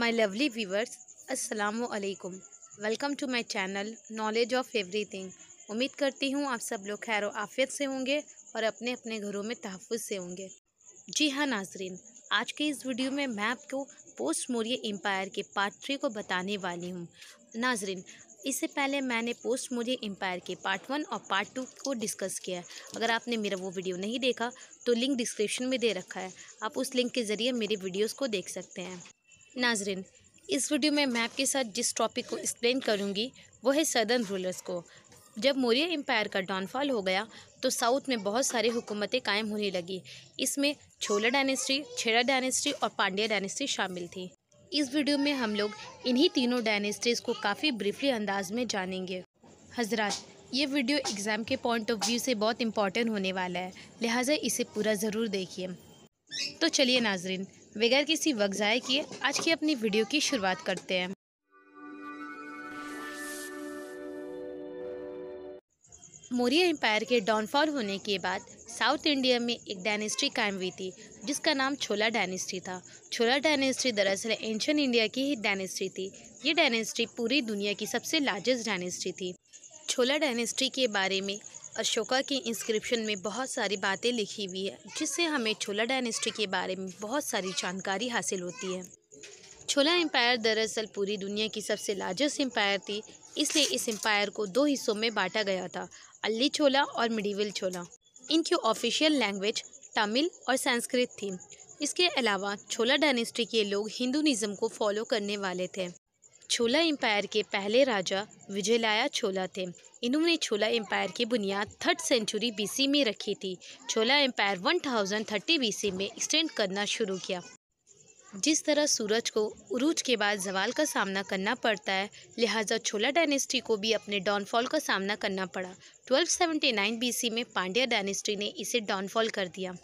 my lovely viewers assalamu alaikum welcome to my channel knowledge of everything उम्मीद करती हूँ आप सब लोग खैर आफियत से होंगे और अपने अपने घरों में तहफ़ से होंगे जी हाँ नाजरीन आज के इस वीडियो में मैं आपको पोस्ट मोरिय एम्पायर के पार्ट थ्री को बताने वाली हूँ नाजरीन इससे पहले मैंने पोस्ट मोरिय एम्पायर के पार्ट वन और पार्ट टू को डिस्कस किया है अगर आपने मेरा वो वीडियो नहीं देखा तो लिंक डिस्क्रिप्शन में दे रखा है आप उस लिंक के ज़रिए मेरे वीडियोज़ को देख सकते हैं नाजरीन इस वीडियो में मैं आपके साथ जिस टॉपिक को एक्सप्लेन करूंगी वो है सदर्न रूलर्स को जब मौर्य एम्पायर का डाउनफॉल हो गया तो साउथ में बहुत सारी हुकूमतें कायम होने लगी इसमें छोला डायनेस्टी छेड़ा डायनेस्टी और पांड्या डायनेस्टी शामिल थी इस वीडियो में हम लोग इन्हीं तीनों डायनेस्टीज़ को काफ़ी ब्रीफली अंदाज में जानेंगे हजरात ये वीडियो एग्ज़ाम के पॉइंट ऑफ व्यू से बहुत इंपॉर्टेंट होने वाला है लिहाजा इसे पूरा ज़रूर देखिए तो चलिए नाजरीन बगैर किसी वक्त ज़ाय किए आज की अपनी वीडियो की शुरुआत करते हैं मौर्य एम्पायर के डाउनफॉल होने के बाद साउथ इंडिया में एक डायनेस्ट्री कायम हुई थी जिसका नाम छोला डायनेस्ट्री था छोला डायनेस्ट्री दरअसल एंशंट इंडिया की ही डायनेस्ट्री थी ये डायनेस्ट्री पूरी दुनिया की सबसे लार्जेस्ट डायनेस्ट्री थी छोला डायनेस्ट्री के बारे में अशोका की इंस्क्रिप्शन में बहुत सारी बातें लिखी हुई है जिससे हमें छोला डायनेस्टी के बारे में बहुत सारी जानकारी हासिल होती है छोला एम्पायर दरअसल पूरी दुनिया की सबसे लार्जेस्ट एम्पायर थी इसलिए इस एम्पायर को दो हिस्सों में बांटा गया था अली छोला और मिडीवल छोला इनकी ऑफिशियल लैंग्वेज तमिल और संस्कृत थी इसके अलावा छोला डायनेस्टी के लोग हिंदुनिज़्म को फॉलो करने वाले थे छोला एम्पायर के पहले राजा विजयलाया छोला थे इन्होंने छोला एम्पायर की बुनियाद थर्ड सेंचुरी बीसी में रखी थी छोला एम्पायर 1030 बीसी में एक्सटेंड करना शुरू किया जिस तरह सूरज को उरूज के बाद जवाल का सामना करना पड़ता है लिहाजा छोला डायनेस्टी को भी अपने डाउनफॉल का सामना करना पड़ा 1279 बीसी में पांड्या डायनेस्टी ने इसे डाउनफॉल कर दिया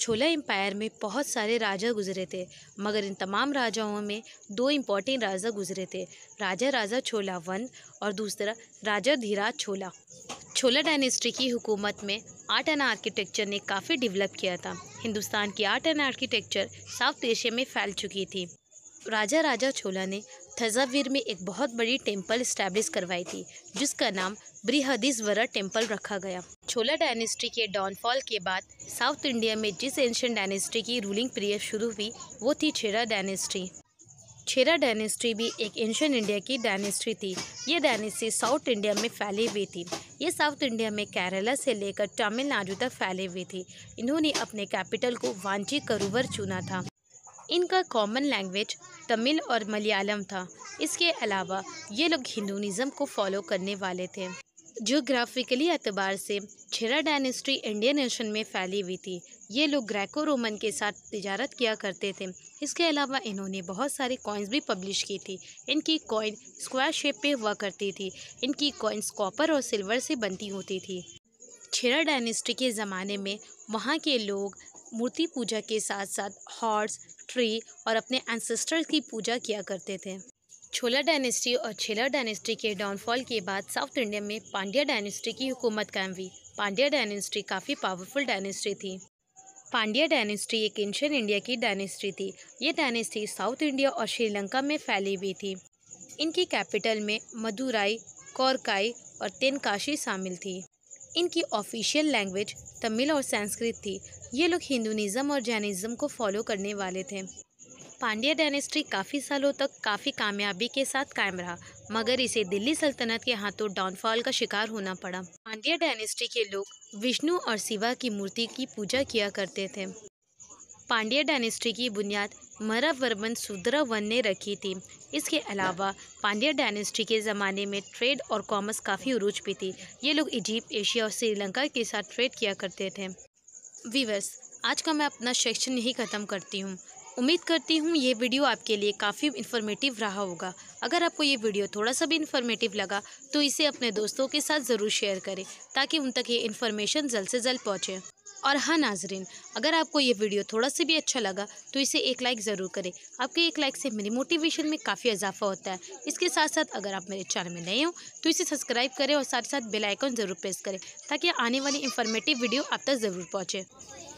छोला एम्पायर में बहुत सारे राजा गुजरे थे मगर इन तमाम राजाओं में दो इम्पोर्टेंट राजा गुजरे थे राजा राजा छोला वन और दूसरा राजा धीराज छोला छोला डायनेस्टी की हुकूमत में आर्ट एंड आर्किटेक्चर ने काफ़ी डेवलप किया था हिंदुस्तान की art and architecture South Asia में फैल चुकी थी राजा राजा छोला ने थजावीर में एक बहुत बड़ी टेम्पल स्टैब्लिश करवाई थी जिसका नाम बृहदीश्वरा टेम्पल रखा गया छोला डायनेस्टी के डाउनफॉल के बाद साउथ इंडिया में जिस एंशियन डायनेस्टी की रूलिंग पीरियड शुरू हुई वो थी छेरा डायनेस्टी छेरा डायनेस्टी भी एक एंशियंट इंडिया की डायनेस्टी थी ये डायनेस्टी साउथ इंडिया में फैली हुई थी ये साउथ इंडिया में केरला से लेकर तमिलनाडु तक फैली हुई थी इन्होंने अपने कैपिटल को वांची करूवर चुना था इनका कॉमन लैंग्वेज तमिल और मलयालम था इसके अलावा ये लोग हिंदुनिज़म को फॉलो करने वाले थे जोग्राफिकली अतबार से छेरा डायनेस्टी इंडियन नेशन में फैली हुई थी ये लोग ग्रैको रोमन के साथ तजारत किया करते थे इसके अलावा इन्होंने बहुत सारे कॉइन्स भी पब्लिश की थी इनकी कॉइन स्क्वायर शेप पे हुआ करती थी इनकी कॉइन्स कॉपर और सिल्वर से बनती होती थी छेरा डायनेस्टी के ज़माने में वहाँ के लोग मूर्ति पूजा के साथ साथ हॉर्स ट्री और अपने एंसेस्टर्स की पूजा किया करते थे छोला डायनेस्टी और छेला डायनेस्टी के डाउनफॉल के बाद साउथ इंडिया में पांड्या डायनेस्टी की हुकूमत कायम हुई पांड्या डायनेस्टी काफ़ी पावरफुल डायनेस्टी थी पांड्या डायनेस्टी एक एंशियन इंडिया की डायनेस्टी थी ये डायनेस्टी साउथ इंडिया और श्रीलंका में फैली हुई थी इनकी कैपिटल में मदुराई कोरकाई और तेनकाशी शामिल थी इनकी ऑफिशियल लैंग्वेज तमिल और संस्कृत थी ये लोग हिंदुनिज़म और जैनिज़्म को फॉलो करने वाले थे पांड्या डायनेस्टी काफ़ी सालों तक काफ़ी कामयाबी के साथ कायम रहा मगर इसे दिल्ली सल्तनत के हाथों डाउनफॉल का शिकार होना पड़ा पांड्या डायनेस्टी के लोग विष्णु और शिवा की मूर्ति की पूजा किया करते थे पांड्या डायनेस्टी की बुनियाद मरावर्मन वन ने रखी थी इसके अलावा पांड्या डायनेस्टी के ज़माने में ट्रेड और कॉमर्स काफ़ी उरूज भी थी ये लोग इजिप्ट एशिया और श्रीलंका के साथ ट्रेड किया करते थे वीवर्स आज का मैं अपना सेक्शन यही ख़त्म करती हूँ उम्मीद करती हूँ ये वीडियो आपके लिए काफ़ी इन्फॉर्मेटिव रहा होगा अगर आपको ये वीडियो थोड़ा सा भी इन्फॉर्मेटिव लगा तो इसे अपने दोस्तों के साथ ज़रूर शेयर करें ताकि उन तक ये इन्फॉर्मेशन जल्द से जल्द पहुँचे और हाँ नाजरीन अगर आपको ये वीडियो थोड़ा सा भी अच्छा लगा तो इसे एक लाइक ज़रूर करें आपके एक लाइक से मेरी मोटिवेशन में काफ़ी इजाफा होता है इसके साथ साथ अगर आप मेरे चैनल में नए हों तो इसे सब्सक्राइब करें और साथ साथ बेल आइकन ज़रूर प्रेस करें ताकि आने वाली इन्फॉर्मेटिव वीडियो आप तक ज़रूर पहुँचे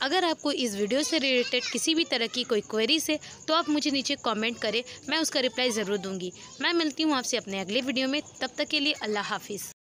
अगर आपको इस वीडियो से रिलेटेड किसी भी तरह की कोई क्वेरीज है तो आप मुझे नीचे कॉमेंट करें मैं उसका रिप्लाई ज़रूर दूंगी मैं मिलती हूँ आपसे अपने अगले वीडियो में तब तक के लिए अल्लाह हाफिज़